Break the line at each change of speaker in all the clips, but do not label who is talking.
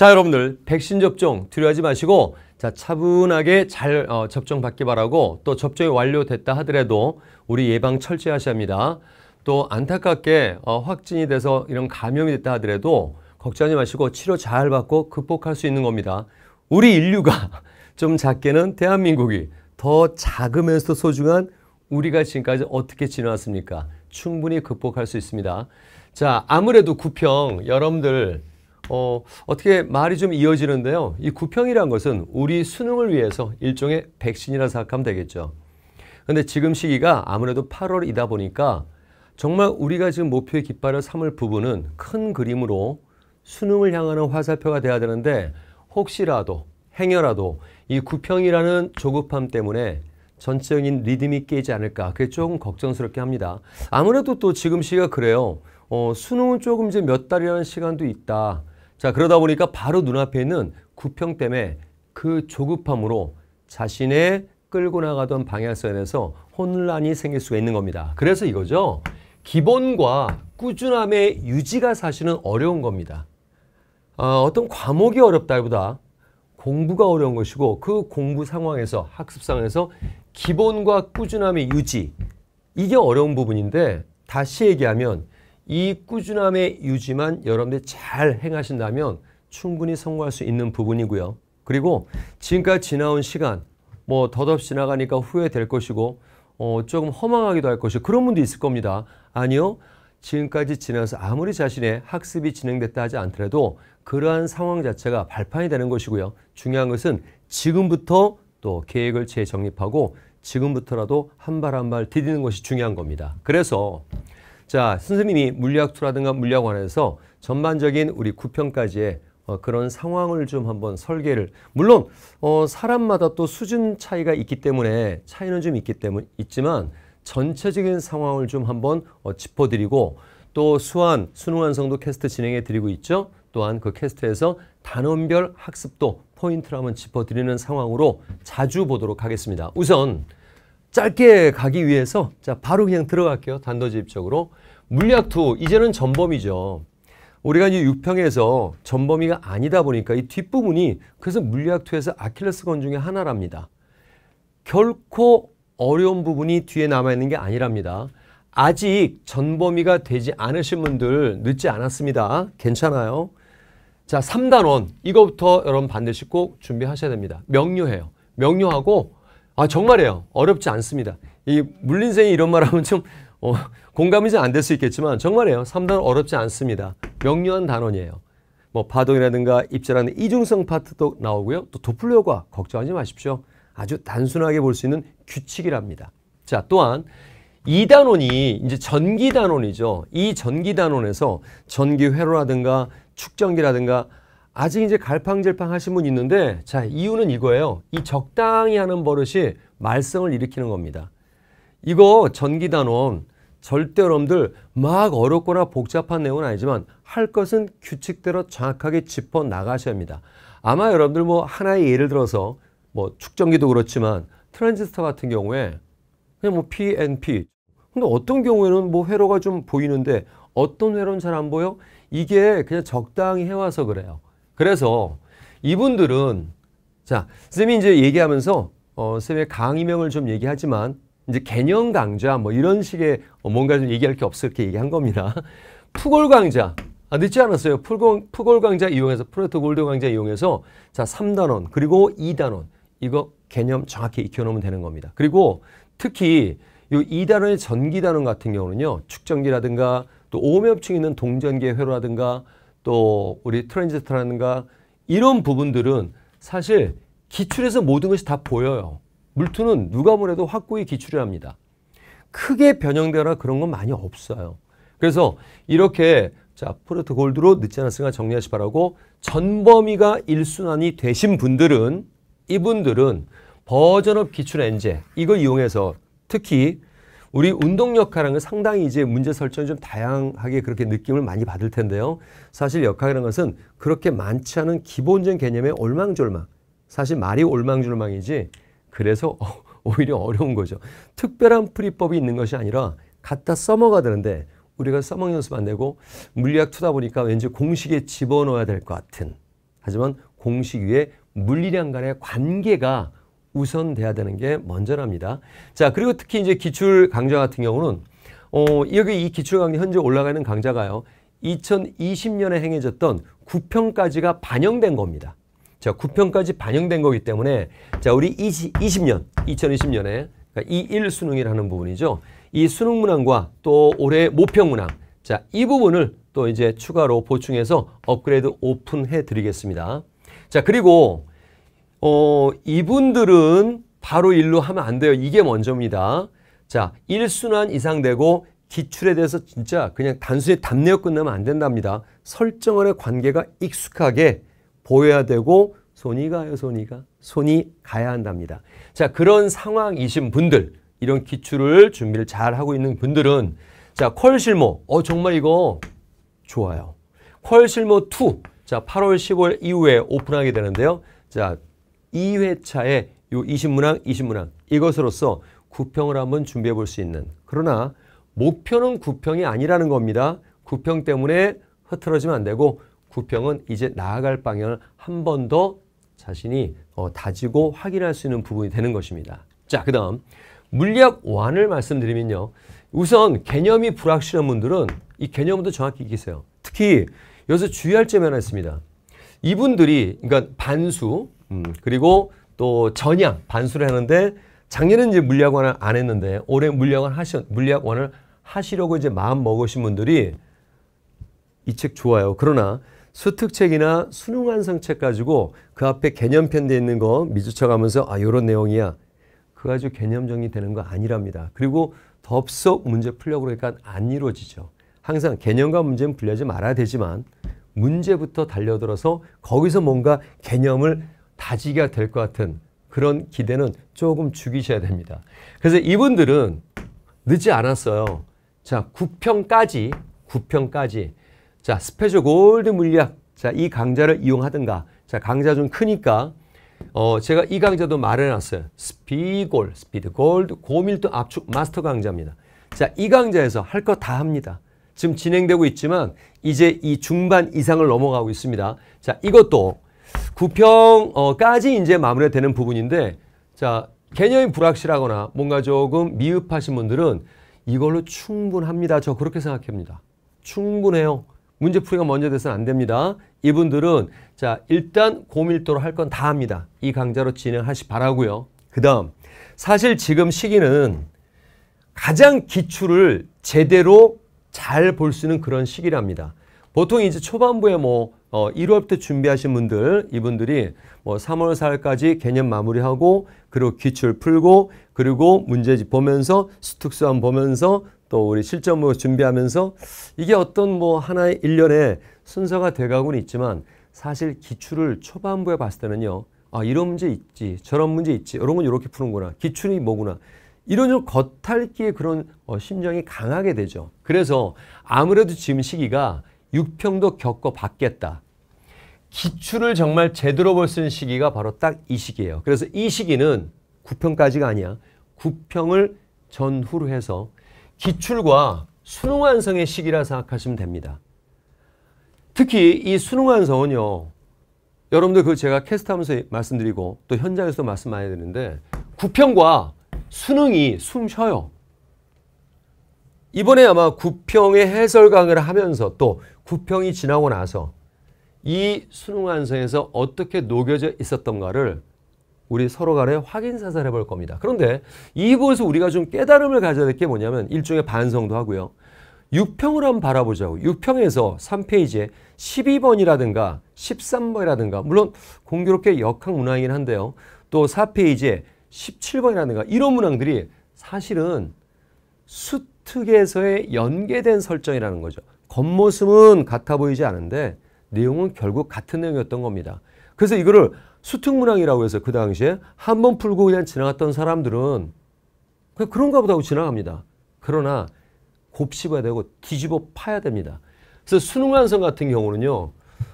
자 여러분들 백신 접종 두려워하지 마시고 자 차분하게 잘 어, 접종 받기 바라고 또 접종이 완료됐다 하더라도 우리 예방 철저하셔야 히 합니다. 또 안타깝게 어, 확진이 돼서 이런 감염이 됐다 하더라도 걱정하지 마시고 치료 잘 받고 극복할 수 있는 겁니다. 우리 인류가 좀 작게는 대한민국이 더 작으면서도 소중한 우리가 지금까지 어떻게 지나왔습니까? 충분히 극복할 수 있습니다. 자 아무래도 구평 여러분들 어, 어떻게 말이 좀 이어지는데요. 이 구평이란 것은 우리 수능을 위해서 일종의 백신이라 생각하면 되겠죠. 근데 지금 시기가 아무래도 8월이다 보니까 정말 우리가 지금 목표의 깃발을 삼을 부분은 큰 그림으로 수능을 향하는 화살표가 돼야 되는데 혹시라도 행여라도 이 구평이라는 조급함 때문에 전체적인 리듬이 깨지 않을까 그게 조금 걱정스럽게 합니다. 아무래도 또 지금 시기가 그래요. 어, 수능은 조금 이제 몇 달이라는 시간도 있다. 자 그러다 보니까 바로 눈앞에 있는 구평 때문에 그 조급함으로 자신의 끌고 나가던 방향선에서 혼란이 생길 수가 있는 겁니다. 그래서 이거죠. 기본과 꾸준함의 유지가 사실은 어려운 겁니다. 어, 어떤 과목이 어렵다기보다 공부가 어려운 것이고 그 공부 상황에서 학습 상황에서 기본과 꾸준함의 유지 이게 어려운 부분인데 다시 얘기하면 이 꾸준함의 유지만 여러분들이 잘 행하신다면 충분히 성공할 수 있는 부분이고요. 그리고 지금까지 지나온 시간 뭐 덧없이 지나가니까 후회될 것이고 어, 조금 허망하기도 할 것이고 그런 분도 있을 겁니다. 아니요. 지금까지 지나서 아무리 자신의 학습이 진행됐다 하지 않더라도 그러한 상황 자체가 발판이 되는 것이고요. 중요한 것은 지금부터 또 계획을 재정립하고 지금부터라도 한 발 한 발 디디는 것이 중요한 겁니다. 그래서 자, 선생님이 물리학 투라든가 물리학 1에서 전반적인 우리 구평까지의 어, 그런 상황을 좀 한번 설계를 물론 어, 사람마다 또 수준 차이가 있기 때문에 차이는 좀 있기 때문 있지만 전체적인 상황을 좀 한번 어, 짚어드리고 또 수완 수능 완성도 캐스트 진행해 드리고 있죠. 또한 그 캐스트에서 단원별 학습도 포인트를 한번 짚어드리는 상황으로 자주 보도록 하겠습니다. 우선 짧게 가기 위해서 자 바로 그냥 들어갈게요. 단도직입적으로. 물리학2 이제는 전범이죠. 우리가 이제 6평에서 전범위가 아니다 보니까 이 뒷부분이 그래서 물리학2에서 아킬레스건 중에 하나랍니다. 결코 어려운 부분이 뒤에 남아있는 게 아니랍니다. 아직 전범위가 되지 않으신 분들 늦지 않았습니다. 괜찮아요. 자, 3단원 이거부터 여러분 반드시 꼭 준비하셔야 됩니다. 명료해요. 명료하고 아 정말이에요. 어렵지 않습니다. 이 물린생이 이런 말하면 좀 어, 공감이 잘 안 될 수 있겠지만 정말이에요. 3단원 어렵지 않습니다. 명료한 단원이에요. 뭐 파동이라든가 입자라는 이중성 파트도 나오고요. 또 도플러 효과 걱정하지 마십시오. 아주 단순하게 볼 수 있는 규칙이랍니다. 자 또한 이 단원이 이제 전기 단원이죠. 이 전기 단원에서 전기 회로라든가 축전기라든가 아직 이제 갈팡질팡 하신 분 있는데 자 이유는 이거예요. 이 적당히 하는 버릇이 말썽을 일으키는 겁니다. 이거 전기단원 절대 여러분들 막 어렵거나 복잡한 내용은 아니지만 할 것은 규칙대로 정확하게 짚어 나가셔야 합니다. 아마 여러분들 뭐 하나의 예를 들어서 뭐 축전기도 그렇지만 트랜지스터 같은 경우에 그냥 뭐 PNP 근데 어떤 경우에는 뭐 회로가 좀 보이는데 어떤 회로는 잘 안 보여? 이게 그냥 적당히 해와서 그래요. 그래서 이분들은 자 쌤이 이제 얘기하면서 어, 쌤의 강의명을 좀 얘기하지만 이제 개념 강좌 뭐 이런 식의 어, 뭔가 좀 얘기할 게 없어 이렇게 얘기한 겁니다. 푸골 강좌 아, 늦지 않았어요. 푸골, 푸골 강좌 이용해서 프로토 골드 강좌 이용해서 자 3단원 그리고 2단원 이거 개념 정확히 익혀놓으면 되는 겁니다. 그리고 특히 이 2단원의 전기단원 같은 경우는요. 축전기라든가 또 오음협층 있는 동전계 회로라든가 또 우리 트랜지스터라든가 이런 부분들은 사실 기출에서 모든 것이 다 보여요. 물투는 누가 뭐래도 확고히 기출을 합니다. 크게 변형되거나 그런 건 많이 없어요. 그래서 이렇게 자 프로트 골드로 늦지 않았으니까 정리하시 바라고 전범위가 1순환이 되신 분들은 이분들은 버전업 기출 엔제 이걸 이용해서 특히 우리 운동역할이라는 건 상당히 이제 문제 설정이 좀 다양하게 그렇게 느낌을 많이 받을 텐데요. 사실 역할이라는 것은 그렇게 많지 않은 기본적인 개념의 올망졸망. 사실 말이 올망졸망이지 그래서 오히려 어려운 거죠. 특별한 풀이법이 있는 것이 아니라 갖다 써먹어야 되는데 우리가 써먹 연습 안 되고 물리학 투다 보니까 왠지 공식에 집어넣어야 될 것 같은 하지만 공식 위에 물리량 간의 관계가 우선 돼야 되는 게 먼저랍니다. 자, 그리고 특히 이제 기출 강좌 같은 경우는 어, 여기 이 기출 강좌 현재 올라가 는 강좌가요. 2020년에 행해졌던 9평까지가 반영된 겁니다. 자, 9평까지 반영된 거기 때문에 자, 우리 20, 20년, 2020년에 그러니까 이1 수능이라는 부분이죠. 이 수능 문항과 또 올해 모평 문항 자, 이 부분을 또 이제 추가로 보충해서 업그레이드 오픈해 드리겠습니다. 자, 그리고 어, 이분들은 바로 일로 하면 안 돼요. 이게 먼저입니다. 자, 1순환 이상 되고 기출에 대해서 진짜 그냥 단순히 답내어 끝나면 안 된답니다. 설정원의 관계가 익숙하게 보여야 되고 손이 가요, 손이 가. 손이 가야 한답니다. 자, 그런 상황이신 분들, 이런 기출을 준비를 잘 하고 있는 분들은 자, 콜 실모. 어, 정말 이거 좋아요. 콜 실모 2. 자, 8월 15일 이후에 오픈하게 되는데요. 자, 2회차에 요 20문항, 20문항 이것으로서 구평을 한번 준비해 볼 수 있는 그러나 목표는 구평이 아니라는 겁니다. 구평 때문에 흐트러지면 안 되고 구평은 이제 나아갈 방향을 한 번 더 자신이 어, 다지고 확인할 수 있는 부분이 되는 것입니다. 자, 그 다음 물리학 1을 말씀드리면요. 우선 개념이 불확실한 분들은 이개념도 정확히 익히세요. 특히 여기서 주의할 점이 하나 있습니다. 이분들이 그러니까 반수 음, 그리고 또 전향 반수를 하는데 작년에 이제 물리학원을 안 했는데 올해 물리학원 하시 물리학을 하시려고 이제 마음 먹으신 분들이 이 책 좋아요. 그러나 수특책이나 수능 완성책 가지고 그 앞에 개념편 돼 있는 거 미주쳐 가면서 아 요런 내용이야. 그 가지고 개념 정리되는 거 아니랍니다. 그리고 덥석 문제 풀려고 그러니까 안 이루어지죠. 항상 개념과 문제는 분리하지 말아야 되지만 문제부터 달려들어서 거기서 뭔가 개념을 다지기가 될 것 같은 그런 기대는 조금 죽이셔야 됩니다. 그래서 이분들은 늦지 않았어요. 자, 9평까지, 9평까지. 자, 스페셜 골드 물리학. 자, 이 강좌를 이용하든가. 자, 강좌 좀 크니까. 어, 제가 이 강좌도 말해놨어요. 스피골, 스피드 골드, 고밀도 압축 마스터 강좌입니다. 자, 이 강좌에서 할 거 다 합니다. 지금 진행되고 있지만 이제 이 중반 이상을 넘어가고 있습니다. 자, 이것도 부평까지 이제 마무리되는 부분인데 자 개념이 불확실하거나 뭔가 조금 미흡하신 분들은 이걸로 충분합니다. 저 그렇게 생각합니다. 충분해요. 문제풀이가 먼저 돼서는 안 됩니다. 이분들은 자 일단 고밀도로 할 건 다 합니다. 이 강좌로 진행하시 바라고요. 그 다음 사실 지금 시기는 가장 기출을 제대로 잘 볼 수 있는 그런 시기랍니다. 보통 이제 초반부에 뭐 어, 1월부터 준비하신 분들, 이분들이 뭐 3월 4월까지 개념 마무리하고, 그리고 기출 풀고, 그리고 문제집 보면서, 수특수함 보면서, 또 우리 실전무 준비하면서, 이게 어떤 뭐 하나의 일련의 순서가 돼가고는 있지만, 사실 기출을 초반부에 봤을 때는요, 아, 이런 문제 있지, 저런 문제 있지, 이런 건 이렇게 푸는구나, 기출이 뭐구나. 이런 좀 겉핥기에 그런 어, 심정이 강하게 되죠. 그래서 아무래도 지금 시기가 6평도 겪어봤겠다. 기출을 정말 제대로 볼 수 있는 시기가 바로 딱 이 시기예요. 그래서 이 시기는 9평까지가 아니야. 9평을 전후로 해서 기출과 수능완성의 시기라 생각하시면 됩니다. 특히 이 수능완성은요. 여러분들 그 제가 캐스트하면서 말씀드리고 또 현장에서 말씀 많이 드는데 9평과 수능이 숨 쉬어요. 이번에 아마 구평의 해설 강의를 하면서 또 구평이 지나고 나서 이 수능 완성에서 어떻게 녹여져 있었던가를 우리 서로 간에 확인사살 해볼 겁니다. 그런데 이 부분에서 우리가 좀 깨달음을 가져야 될 게 뭐냐면 일종의 반성도 하고요. 6평을 한번 바라보자고. 6평에서 3페이지에 12번이라든가 13번이라든가 물론 공교롭게 역학 문항이긴 한데요. 또 4페이지에 17번이라든가 이런 문항들이 사실은 숫 특에서의 연계된 설정이라는 거죠. 겉모습은 같아 보이지 않은데 내용은 결국 같은 내용이었던 겁니다. 그래서 이거를 수특문항이라고 해서 그 당시에 한 번 풀고 그냥 지나갔던 사람들은 그냥 그런가 보다 하고 지나갑니다. 그러나 곱씹어야 되고 뒤집어 파야 됩니다. 그래서 수능완성 같은 경우는요.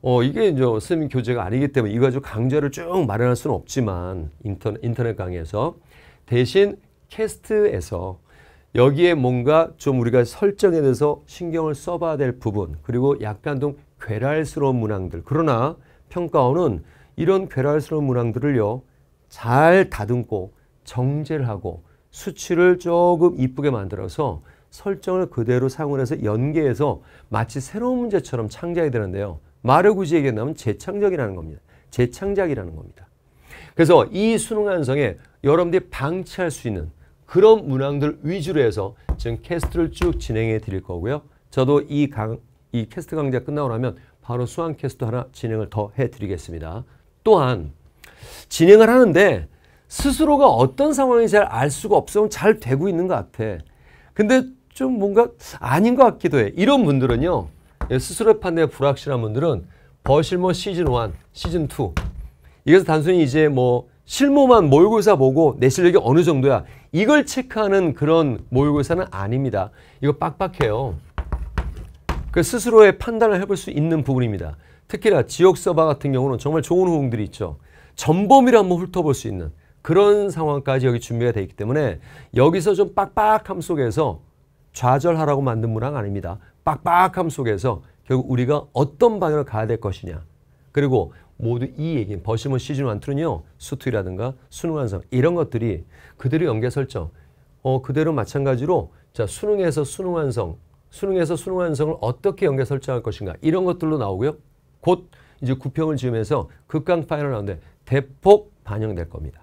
어, 이게 이제 선생님 교재가 아니기 때문에 이거 가지고 강좌를 쭉 마련할 수는 없지만 인터넷, 인터넷 강의에서 대신 캐스트에서 여기에 뭔가 좀 우리가 설정에 대해서 신경을 써봐야 될 부분 그리고 약간 좀 괴랄스러운 문항들 그러나 평가원은 이런 괴랄스러운 문항들을요 잘 다듬고 정제를 하고 수치를 조금 이쁘게 만들어서 설정을 그대로 사용을 해서 연계해서 마치 새로운 문제처럼 창작이 되는데요. 말을 굳이 얘기한다면 재창작이라는 겁니다. 재창작이라는 겁니다. 그래서 이 수능 완성에 여러분들이 방치할 수 있는 그런 문항들 위주로 해서 지금 캐스트를 쭉 진행해 드릴 거고요. 저도 이, 강, 이 캐스트 강좌 끝나고 나면 바로 수강 캐스트 하나 진행을 더 해드리겠습니다. 또한 진행을 하는데 스스로가 어떤 상황인잘알 수가 없으면 잘 되고 있는 것 같아. 근데 좀 뭔가 아닌 것 같기도 해. 이런 분들은요. 예, 스스로의 판단에 불확실한 분들은 버실머 시즌 1, 시즌 2 이것은 단순히 이제 뭐 실무만 모의고사 보고 내 실력이 어느 정도야 이걸 체크하는 그런 모의고사는 아닙니다. 이거 빡빡해요. 그 스스로의 판단을 해볼 수 있는 부분입니다. 특히나 지역서바 같은 경우는 정말 좋은 호응들이 있죠. 전범위를 한번 훑어볼 수 있는 그런 상황까지 여기 준비가 되어 있기 때문에 여기서 좀 빡빡함 속에서 좌절하라고 만든 문항 아닙니다. 빡빡함 속에서 결국 우리가 어떤 방향을 가야 될 것이냐 그리고 모두 이 얘기, 버시몬 시즌 1,2는요. 수투라든가 수능 완성 이런 것들이 그대로 연계 설정. 어, 그대로 마찬가지로 자 수능에서 수능 완성, 수능에서 수능 완성을 어떻게 연계 설정할 것인가 이런 것들로 나오고요. 곧 이제 구평을 지으면서 극강 파이널 라운드에 대폭 반영될 겁니다.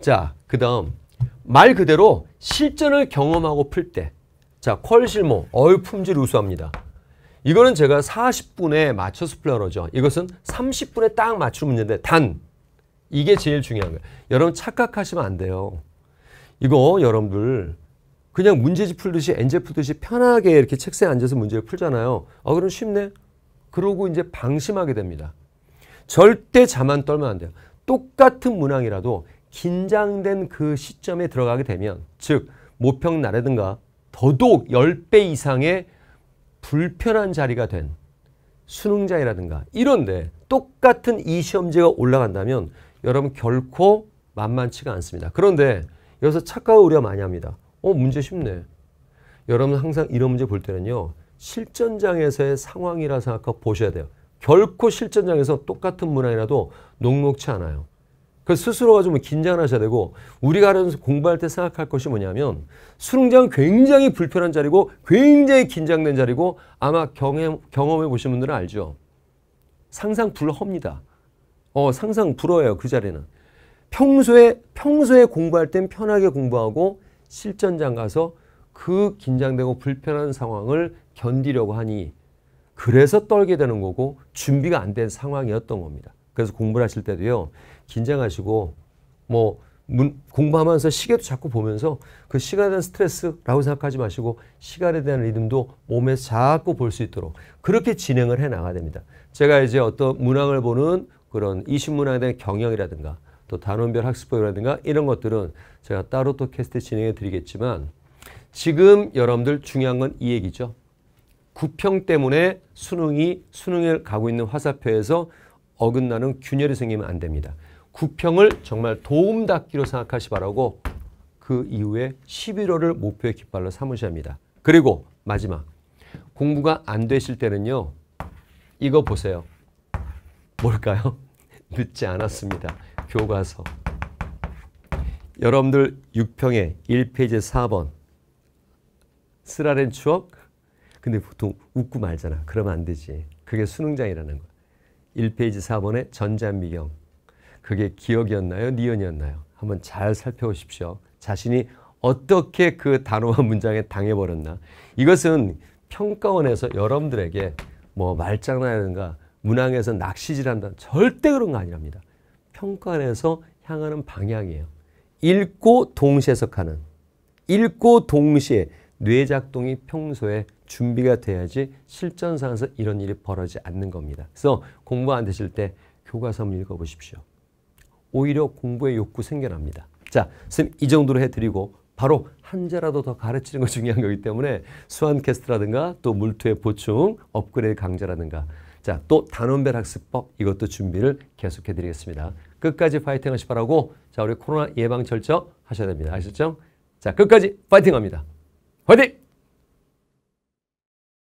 자, 그 다음 말 그대로 실전을 경험하고 풀때 자, 퀄실모, 어유 품질 우수합니다. 이거는 제가 40분에 맞춰서 플러러죠. 이것은 30분에 딱 맞출 문제인데 단 이게 제일 중요한 거예요. 여러분 착각하시면 안 돼요. 이거 여러분들 그냥 문제집 풀듯이 엔제 풀듯이 편하게 이렇게 책상에 앉아서 문제를 풀잖아요. 아 그럼 쉽네. 그러고 이제 방심하게 됩니다. 절대 자만 떨면 안 돼요. 똑같은 문항이라도 긴장된 그 시점에 들어가게 되면 즉 모평 나라든가 더더욱 10배 이상의 불편한 자리가 된 수능장이라든가 이런데 똑같은 이시험지가 올라간다면 여러분 결코 만만치가 않습니다. 그런데 여기서 착각을 우려 많이 합니다. 어 문제 쉽네. 여러분 항상 이런 문제 볼 때는요. 실전장에서의 상황이라 생각하고 보셔야 돼요. 결코 실전장에서 똑같은 문항이라도 녹록치 않아요. 그 스스로가 좀 긴장하셔야 되고 우리가 하면서 공부할 때 생각할 것이 뭐냐면 수능장 굉장히 불편한 자리고 굉장히 긴장된 자리고 아마 경험, 경험해 보신 분들은 알죠. 상상 불허입니다. 어, 상상 불허예요. 그 자리는. 평소에 평소에 공부할 땐 편하게 공부하고 실전장 가서 그 긴장되고 불편한 상황을 견디려고 하니 그래서 떨게 되는 거고 준비가 안 된 상황이었던 겁니다. 그래서 공부를 하실 때도요. 긴장하시고 뭐 문, 공부하면서 시계도 자꾸 보면서 그 시간에 대한 스트레스라고 생각하지 마시고 시간에 대한 리듬도 몸에서 자꾸 볼 수 있도록 그렇게 진행을 해 나가야 됩니다. 제가 이제 어떤 문항을 보는 그런 이신문항에 대한 경영이라든가 또 단원별 학습법이라든가 이런 것들은 제가 따로 또 캐스트 진행해 드리겠지만 지금 여러분들 중요한 건 이 얘기죠. 구평 때문에 수능이 수능을 가고 있는 화살표에서 어긋나는 균열이 생기면 안 됩니다. 9평을 정말 도움닫기로 생각하시 바라고 그 이후에 11월을 목표의 깃발로 삼으셔야 합니다. 그리고 마지막 공부가 안 되실 때는요. 이거 보세요. 뭘까요? 늦지 않았습니다. 교과서. 여러분들 6평에 1페이지 4번 쓰라린 추억? 근데 보통 웃고 말잖아. 그러면 안 되지. 그게 수능장이라는 거. 1페이지 4번에 전자미경 그게 기억이었나요? 니은이었나요? 한번 잘 살펴보십시오. 자신이 어떻게 그 단어와 문장에 당해버렸나. 이것은 평가원에서 여러분들에게 뭐 말장난이라든가 문항에서 낚시질한다. 절대 그런 거 아니랍니다. 평가원에서 향하는 방향이에요. 읽고 동시 해석하는. 읽고 동시에 뇌작동이 평소에 준비가 돼야지 실전상에서 이런 일이 벌어지지 않는 겁니다. 그래서 공부 안 되실 때 교과서 한번 읽어보십시오. 오히려 공부의 욕구 생겨납니다. 자, 선생님 이 정도로 해드리고 바로 한자라도 더 가르치는 거 중요한 거기 때문에 수완캐스트라든가 또 물투의 보충, 업그레이드 강좌라든가 자, 또 단원별 학습법 이것도 준비를 계속해 드리겠습니다. 끝까지 파이팅 하시 바라고 자, 우리 코로나 예방 철저 하셔야 됩니다. 아셨죠? 자, 끝까지 파이팅 합니다.